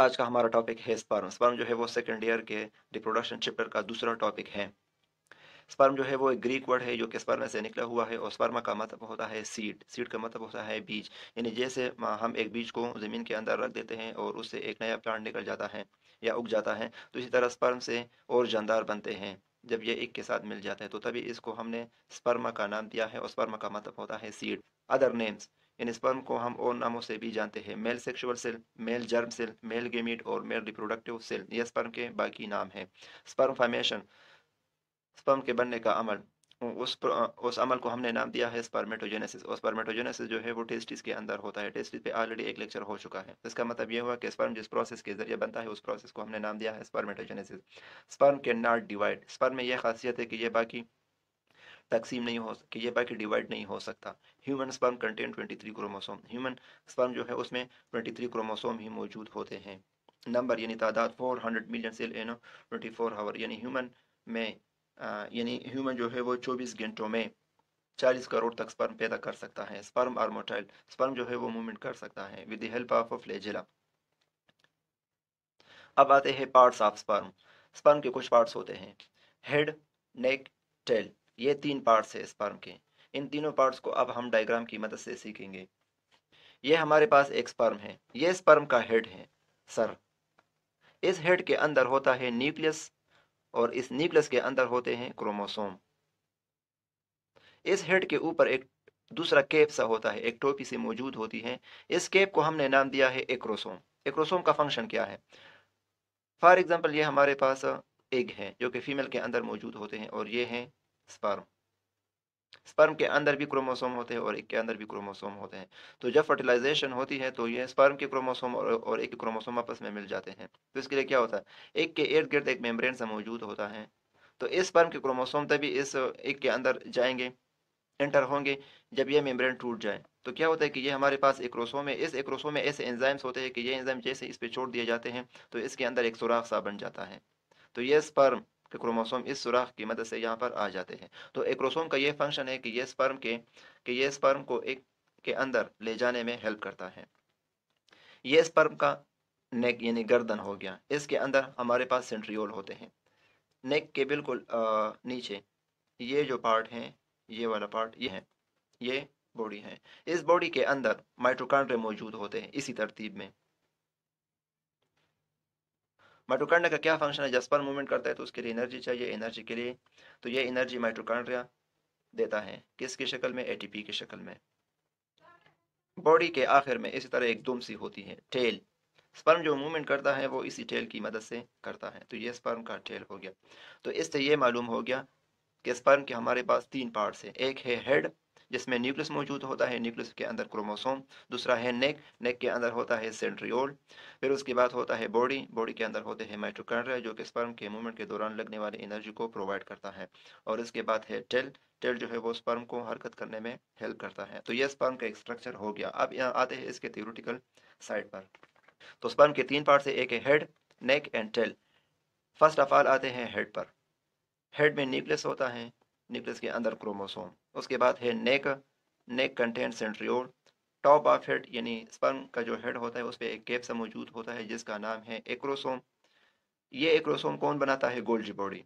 आज का हमारा टॉपिक है स्पर्म स्पर्म जो है वो सेकेंड ईयर के रिप्रोडक्शन चैप्टर का दूसरा टॉपिक है स्पर्म जो है वो एक ग्रीक वर्ड है जो कि स्पर्म से निकला हुआ है और स्पर्मा का मतलब होता है सीड सीड का मतलब होता है बीज यानी जैसे हम एक बीज को ज़मीन के अंदर रख देते हैं और उससे एक नया प्लांट निकल जाता है या उग जाता है तो इसी तरह स्पर्म से और जानदार बनते हैं जब ये एक के साथ मिल जाता है तो तभी इसको हमने स्पर्मा का नाम दिया है और स्पर्मा का मतलब होता है seed other names in sperm को हम और नामों से भी जानते हैं male sexual cell male germ cell male gamete और मेल रिप्रोडक्टिव सेल ये स्पर्म के बाकी नाम है स्पर्म फॉर्मेशन स्पर्म के बनने का अमल उस पर, उस अमल को हमने नाम दिया है स्पर्मेटोजेनेसिस और स्पर्मेटोजेनेसिस जो है वो टेस्टिस के अंदर होता है टेस्टिस पे ऑलरेडी एक लेक्चर हो चुका है इसका मतलब ये हुआ कि स्पर्म जिस प्रोसेस के जरिए बनता है उस प्रोसेस को हमने नाम दिया है स्पर्मेटोजेनेसिस स्पर्म के नॉट डिवाइड स्पर्म में यह खासियत है कि यह बाकी तकसीम नहीं हो कि ये बाकी डिवाइड नहीं हो सकता human sperm contain three chromosome human sperm जो है उसमें ट्वेंटी थ्री क्रोमोसोम ही मौजूद होते हैं नंबर यानी तादाद फोर हंड्रेड मिलियन सेल एनो फोर हावर यानी ह्यूमन में यानी ह्यूमन जो है वो 24 घंटों में 40 करोड़ तक स्पर्म पैदा कर सकता है स्पर्म और मोटाइल स्पर्म जो है वो मूवमेंट कर सकता है with the help of of flagella अब आते हैं पार्ट्स ऑफ स्पर्म स्पर्म के कुछ पार्ट्स होते हैं हेड नेक टेल ये तीन पार्ट्स है स्पर्म के इन तीनों पार्ट्स को अब हम डायग्राम की मदद से सीखेंगे ये हमारे पास एक स्पर्म है ये स्पर्म का हेड है सर इस हेड के अंदर होता है न्यूक्लियस और इस न्यूक्लियस के अंदर होते हैं क्रोमोसोम इस हेड के ऊपर एक दूसरा केप सा होता है एक टोपी से मौजूद होती है इस केप को हमने नाम दिया है एक्रोसोम एक्रोसोम का फंक्शन क्या है फॉर एग्जाम्पल ये हमारे पास एग है जो कि फीमेल के अंदर मौजूद होते हैं और ये हैं स्पार्म स्पर्म के अंदर भी क्रोमोसोम होते हैं और एक के अंदर भी क्रोमोसोम होते हैं तो जब फर्टिलाइजेशन होती है तो ये स्पर्म के क्रोमोसोम और, और एक क्रोमोसोम आपस में मिल जाते हैं तो इसके लिए क्या होता है एक के इर्द गिर्द एक मेम्ब्रेन सा मौजूद होता है तो इस स्पर्म के क्रोमोसोम तभी इस एक के अंदर जाएंगे एंटर होंगे जब ये मेम्ब्रेन टूट जाए तो क्या होता है कि ये हमारे पास एक रोसो में इस एक रोसो में ऐसे एंजाइम्स होते हैं कि ये एंजाइम जैसे इस पर छोड़ दिए जाते हैं तो इसके अंदर एक सुराख सा बन जाता है तो ये स्पर्म कि क्रोमोसोम इस सुराख की मदद से यहाँ पर आ जाते हैं तो एक क्रोसोम का ये फंक्शन है कि ये स्पर्म के कि ये स्पर्म को एक के अंदर ले जाने में हेल्प करता है ये स्पर्म का नेक यानी गर्दन हो गया इसके अंदर हमारे पास सेंट्रियोल होते हैं नेक के बिल्कुल नीचे ये जो पार्ट हैं ये वाला पार्ट ये है ये बॉडी है इस बॉडी के अंदर माइट्रोकांड्रे मौजूद होते हैं इसी तरतीब में माइटोकांड्रिया का क्या फंक्शन है जस्पर मूवमेंट करता है तो उसके लिए एनर्जी चाहिए एनर्जी के लिए तो ये एनर्जी माइटोकांड्रिया देता है किसकी शक्ल में एटीपी की शक्ल में बॉडी के आखिर में इसी तरह एक दुम सी होती है टेल स्पर्म जो मूवमेंट करता है वो इसी टेल की मदद से करता है तो ये स्पर्म का टेल हो गया तो इससे ये मालूम हो गया कि स्पर्म के हमारे पास तीन पार्ट्स हैं एक है हेड जिसमें न्यूक्लियस मौजूद होता है न्यूक्लियस के अंदर क्रोमोसोम दूसरा है नेक नेक के अंदर होता है सेंट्रियोल फिर उसके बाद होता है बॉडी बॉडी के अंदर होते हैं माइटोकांड्रिया जो कि स्पर्म के मूवमेंट के दौरान लगने वाली एनर्जी को प्रोवाइड करता है और इसके बाद है टेल टेल जो है वो स्पर्म को हरकत करने में हेल्प करता है तो यह स्पर्म का एक स्ट्रक्चर हो गया अब यहाँ आते हैं इसके थियोरिटिकल साइड पर तो स्पर्म के तीन पार्ट हैं एक है head neck and tail first of all आते हैं हेड पर हेड में न्यूक्लियस होता है न्यूक्लियस के अंदर क्रोमोसोम उसके बाद है neck neck content centriole top of head यानी स्पर्म का जो हेड होता है उस पर एक गैप सा मौजूद होता है जिसका नाम है एक्रोसोम ये एक्रोसोम कौन बनाता है गोल्जी बॉडी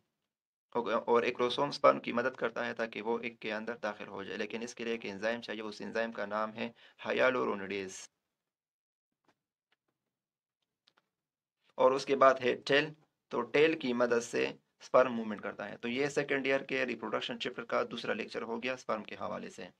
और एक्रोसोम स्पर्म की मदद करता है ताकि वो एक के अंदर दाखिल हो जाए लेकिन इसके लिए एक इंजाइम चाहिए उस इंजाइम का नाम है हयालोरोनिडेज और उसके बाद है टेल तो टेल की मदद से स्पर्म मूवमेंट करता है तो ये सेकेंड ईयर के रिप्रोडक्शन चैप्टर का दूसरा लेक्चर हो गया स्पर्म के हवाले से